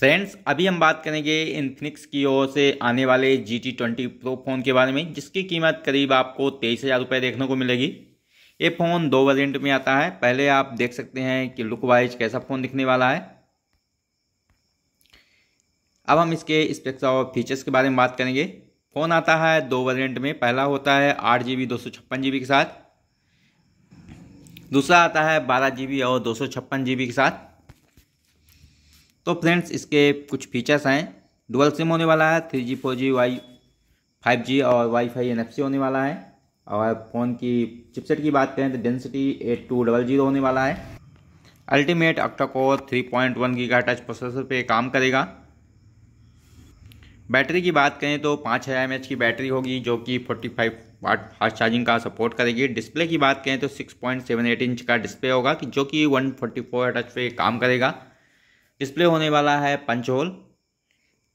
friends अभी हम बात करेंगे इन्फिनिक्स की ओर से आने वाले G T twenty pro phone के बारे में जिसकी कीमत करीब आपको तेईस हज़ार रुपये देखने को मिलेगी ये फ़ोन दो वेरिएंट में आता है पहले आप देख सकते हैं कि लुक वाइज कैसा फ़ोन दिखने वाला है अब हम इसके स्पेक्स और फीचर्स के बारे में बात करेंगे फ़ोन आता है दो वेरिएंट में पहला होता है आठ जी बी दो सौ छप्पन जी बी के साथ दूसरा आता है बारह जी बी और दो सौ छप्पन जी बी के साथ तो फ्रेंड्स इसके कुछ फीचर्स हैं डुअल सिम होने वाला है three G four G Y five G और वाईफाई एनएफसी होने वाला है और फ़ोन की चिपसेट की बात करें तो density eight two double zero होने वाला है ultimate octa core three point one की का टच प्रोसेसर पे काम करेगा बैटरी की बात करें तो पाँच हज़ार एम की बैटरी होगी जो कि forty five watt fast charging का सपोर्ट करेगी डिस्प्ले की बात करें तो six point seven eight inch का डिस्प्ले होगा कि जो कि वन फोर्टी फोर टच पे काम करेगा डिस्प्ले होने वाला है पंच होल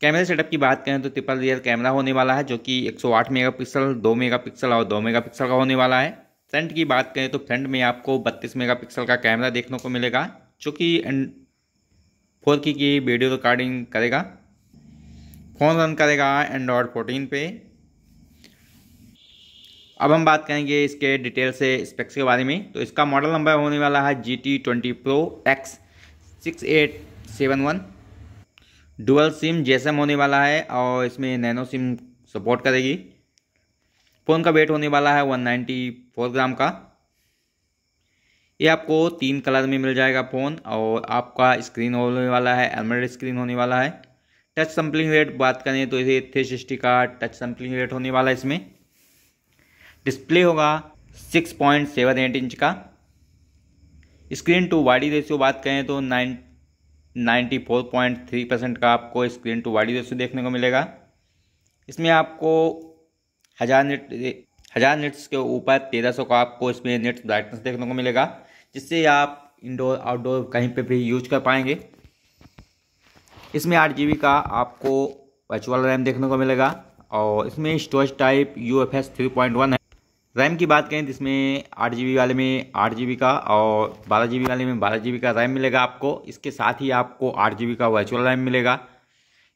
कैमरे सेटअप की बात करें तो ट्रिपल रियर कैमरा होने वाला है जो कि 108 मेगापिक्सल 2 मेगापिक्सल और 2 मेगापिक्सल का होने वाला है फ्रंट की बात करें तो फ्रंट में आपको 32 मेगापिक्सल का कैमरा देखने को मिलेगा जो कि फोर की की वीडियो रिकॉर्डिंग करेगा फ़ोन रन करेगा एंड्रॉयड फोर्टीन पे अब हम बात करेंगे इसके डिटेल से स्पेक्स के बारे में तो इसका मॉडल नंबर होने वाला है G T twenty pro X six eight seven one dual SIM जैसम होने वाला है और इसमें नैनो सिम सपोर्ट करेगी फ़ोन का वेट होने वाला है वन नाइन्टी फोर ग्राम का ये आपको तीन कलर में मिल जाएगा फ़ोन और आपका स्क्रीन होने वाला है एलमेड स्क्रीन होने वाला है टच सैम्पलिंग रेट बात करें तो इसे थ्री सिक्सटी का टच सैम्पलिंग रेट होने वाला है इसमें डिस्प्ले होगा six point seven eight inch का स्क्रीन टू वाइडी रेशियो बात करें तो नाइन 94.3 परसेंट का आपको स्क्रीन टू वाइड रेशियो देखने को मिलेगा इसमें आपको हज़ार नेट हज़ार नेट्स के ऊपर तेरह सौ का आपको इसमें नेट ब्राइटनेस देखने को मिलेगा जिससे आप इंडोर आउटडोर कहीं पे भी यूज कर पाएंगे इसमें आठ जी का आपको वर्चुअल रैम देखने को मिलेगा और इसमें storage type U F S three point one है रैम की बात करें तो इसमें आठ जी वाले में आठ जी का और बारह जी वाले में बारह जी का रैम मिलेगा आपको इसके साथ ही आपको आठ जी का वर्चुअल रैम मिलेगा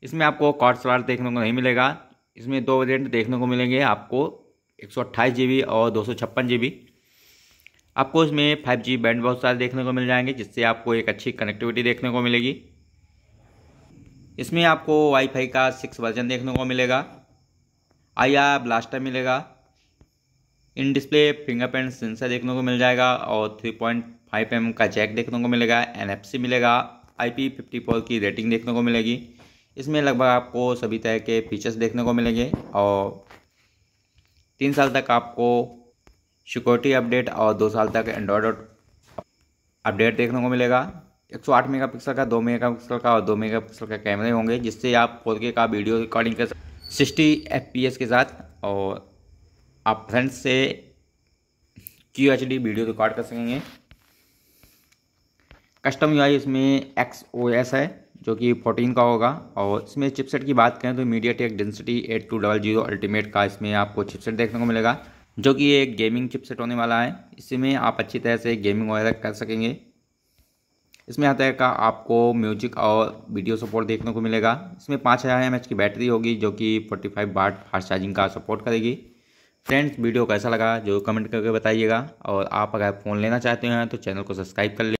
इसमें आपको कॉट स्लॉट देखने को नहीं मिलेगा इसमें दो वेरियंट देखने को मिलेंगे आपको एक सौ और दो सौ आपको इसमें फाइव जी बैंड बहुत सारे देखने को मिल जाएंगे जिससे आपको एक अच्छी कनेक्टिविटी देखने को मिलेगी इसमें आपको वाईफाई का सिक्स वर्जन देखने को मिलेगा आया ब्लास्टर मिलेगा इन डिस्प्ले फिंगरप्रिंट सेंसर देखने को मिल जाएगा और थ्री पॉइंट फाइव एम का जैक देखने को मिलेगा एन मिलेगा आई पी फिफ्टी फोर की रेटिंग देखने को मिलेगी इसमें लगभग आपको सभी तरह के फीचर्स देखने को मिलेंगे और तीन साल तक आपको सिक्योरिटी अपडेट और दो साल तक एंड्रॉयड अपडेट देखने को मिलेगा 108 मेगापिक्सल का 2 मेगापिक्सल का और 2 मेगापिक्सल का कैमरे होंगे जिससे आप फोर का वीडियो रिकॉर्डिंग कर सकते सिक्सटी एफ के साथ और आप फ्रेंड से Q H D video record कर सकेंगे कस्टम यू आई इसमें एक्स ओ एस है जो कि फोर्टीन का होगा और इसमें चिपसेट की बात करें तो MediaTek density eight two double zero ultimate का इसमें आपको चिपसेट देखने को मिलेगा जो कि एक गेमिंग चिपसेट होने वाला है इसमें आप अच्छी तरह से गेमिंग वगैरह कर सकेंगे इसमें आता है का आपको म्यूजिक और वीडियो सपोर्ट देखने को मिलेगा इसमें पाँच हज़ार एम की बैटरी होगी जो कि forty five watt fast charging का सपोर्ट करेगी फ्रेंड्स वीडियो कैसा लगा जो कमेंट करके बताइएगा और आप अगर फ़ोन लेना चाहते हैं तो चैनल को सब्सक्राइब कर लें